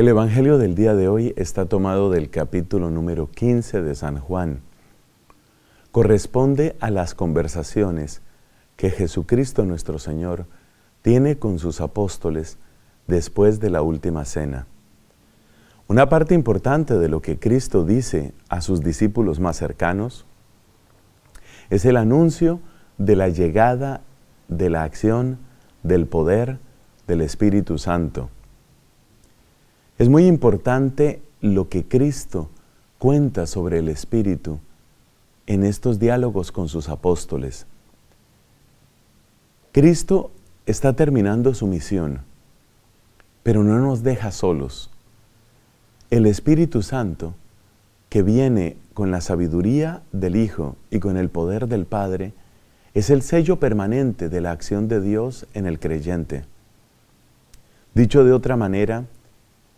El Evangelio del día de hoy está tomado del capítulo número 15 de San Juan. Corresponde a las conversaciones que Jesucristo nuestro Señor tiene con sus apóstoles después de la última cena. Una parte importante de lo que Cristo dice a sus discípulos más cercanos es el anuncio de la llegada de la acción, del poder, del Espíritu Santo. Es muy importante lo que Cristo cuenta sobre el Espíritu en estos diálogos con sus apóstoles. Cristo está terminando su misión, pero no nos deja solos. El Espíritu Santo, que viene con la sabiduría del Hijo y con el poder del Padre, es el sello permanente de la acción de Dios en el creyente. Dicho de otra manera,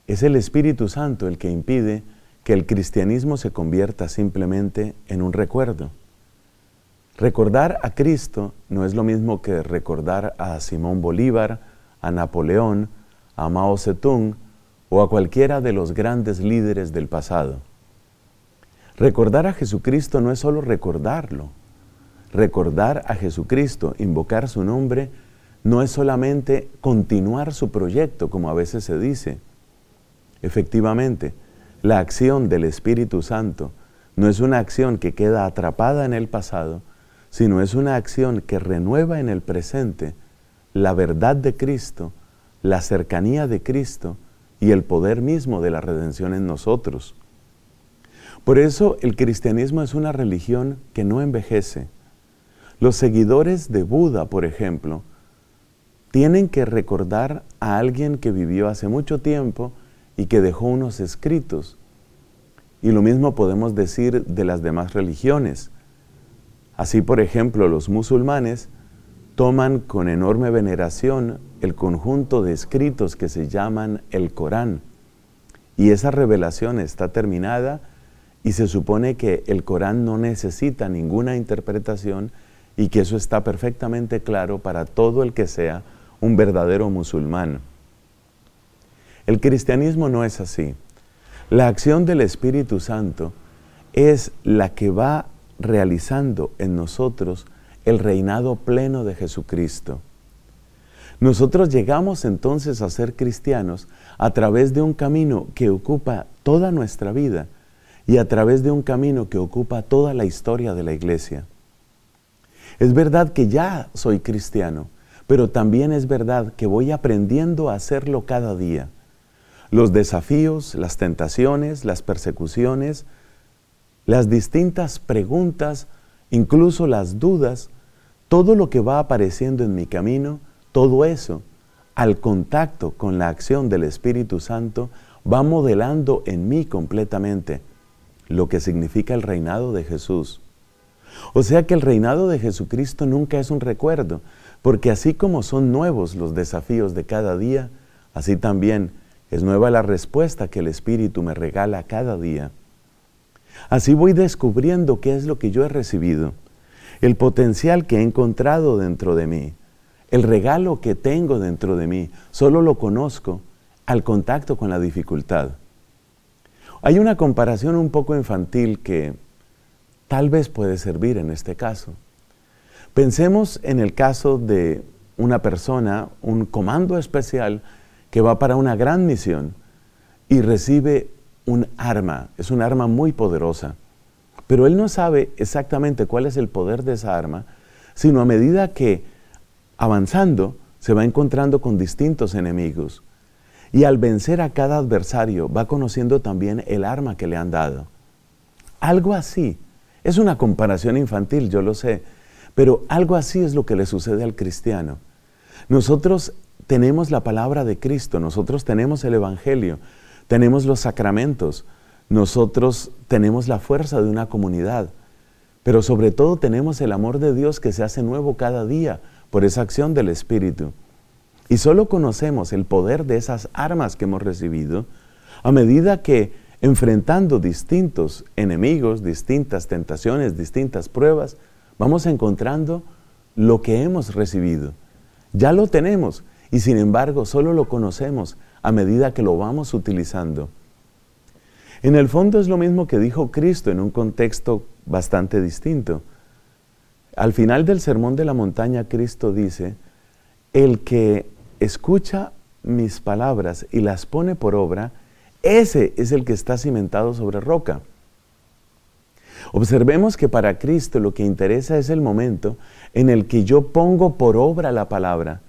es el Espíritu Santo el que impide que el cristianismo se convierta simplemente en un recuerdo. Recordar a Cristo no es lo mismo que recordar a Simón Bolívar, a Napoleón, a Mao Zedong o a cualquiera de los grandes líderes del pasado. Recordar a Jesucristo no es solo recordarlo. Recordar a Jesucristo, invocar su nombre, no es solamente continuar su proyecto, como a veces se dice, Efectivamente, la acción del Espíritu Santo no es una acción que queda atrapada en el pasado, sino es una acción que renueva en el presente la verdad de Cristo, la cercanía de Cristo y el poder mismo de la redención en nosotros. Por eso el cristianismo es una religión que no envejece. Los seguidores de Buda, por ejemplo, tienen que recordar a alguien que vivió hace mucho tiempo y que dejó unos escritos. Y lo mismo podemos decir de las demás religiones. Así, por ejemplo, los musulmanes toman con enorme veneración el conjunto de escritos que se llaman el Corán. Y esa revelación está terminada y se supone que el Corán no necesita ninguna interpretación y que eso está perfectamente claro para todo el que sea un verdadero musulmán. El cristianismo no es así. La acción del Espíritu Santo es la que va realizando en nosotros el reinado pleno de Jesucristo. Nosotros llegamos entonces a ser cristianos a través de un camino que ocupa toda nuestra vida y a través de un camino que ocupa toda la historia de la iglesia. Es verdad que ya soy cristiano, pero también es verdad que voy aprendiendo a hacerlo cada día los desafíos, las tentaciones, las persecuciones, las distintas preguntas, incluso las dudas, todo lo que va apareciendo en mi camino, todo eso, al contacto con la acción del Espíritu Santo, va modelando en mí completamente lo que significa el reinado de Jesús. O sea que el reinado de Jesucristo nunca es un recuerdo, porque así como son nuevos los desafíos de cada día, así también es nueva la respuesta que el Espíritu me regala cada día. Así voy descubriendo qué es lo que yo he recibido, el potencial que he encontrado dentro de mí, el regalo que tengo dentro de mí. Solo lo conozco al contacto con la dificultad. Hay una comparación un poco infantil que tal vez puede servir en este caso. Pensemos en el caso de una persona, un comando especial que va para una gran misión y recibe un arma, es un arma muy poderosa, pero él no sabe exactamente cuál es el poder de esa arma, sino a medida que avanzando se va encontrando con distintos enemigos y al vencer a cada adversario va conociendo también el arma que le han dado. Algo así, es una comparación infantil, yo lo sé, pero algo así es lo que le sucede al cristiano. Nosotros tenemos la palabra de Cristo, nosotros tenemos el Evangelio, tenemos los sacramentos, nosotros tenemos la fuerza de una comunidad, pero sobre todo tenemos el amor de Dios que se hace nuevo cada día por esa acción del Espíritu. Y solo conocemos el poder de esas armas que hemos recibido a medida que enfrentando distintos enemigos, distintas tentaciones, distintas pruebas, vamos encontrando lo que hemos recibido. Ya lo tenemos, y sin embargo, solo lo conocemos a medida que lo vamos utilizando. En el fondo es lo mismo que dijo Cristo en un contexto bastante distinto. Al final del Sermón de la Montaña, Cristo dice, el que escucha mis palabras y las pone por obra, ese es el que está cimentado sobre roca. Observemos que para Cristo lo que interesa es el momento en el que yo pongo por obra la palabra.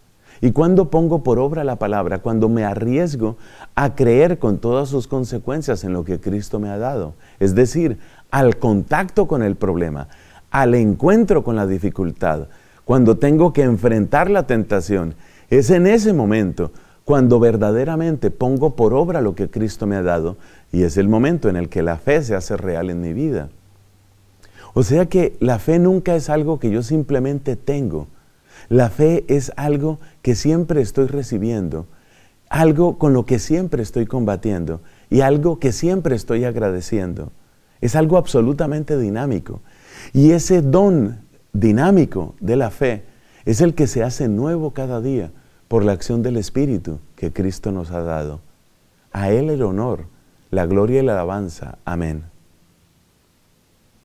Y cuando pongo por obra la palabra, cuando me arriesgo a creer con todas sus consecuencias en lo que Cristo me ha dado, es decir, al contacto con el problema, al encuentro con la dificultad, cuando tengo que enfrentar la tentación, es en ese momento cuando verdaderamente pongo por obra lo que Cristo me ha dado y es el momento en el que la fe se hace real en mi vida. O sea que la fe nunca es algo que yo simplemente tengo. La fe es algo que siempre estoy recibiendo, algo con lo que siempre estoy combatiendo y algo que siempre estoy agradeciendo. Es algo absolutamente dinámico. Y ese don dinámico de la fe es el que se hace nuevo cada día por la acción del Espíritu que Cristo nos ha dado. A Él el honor, la gloria y la alabanza. Amén.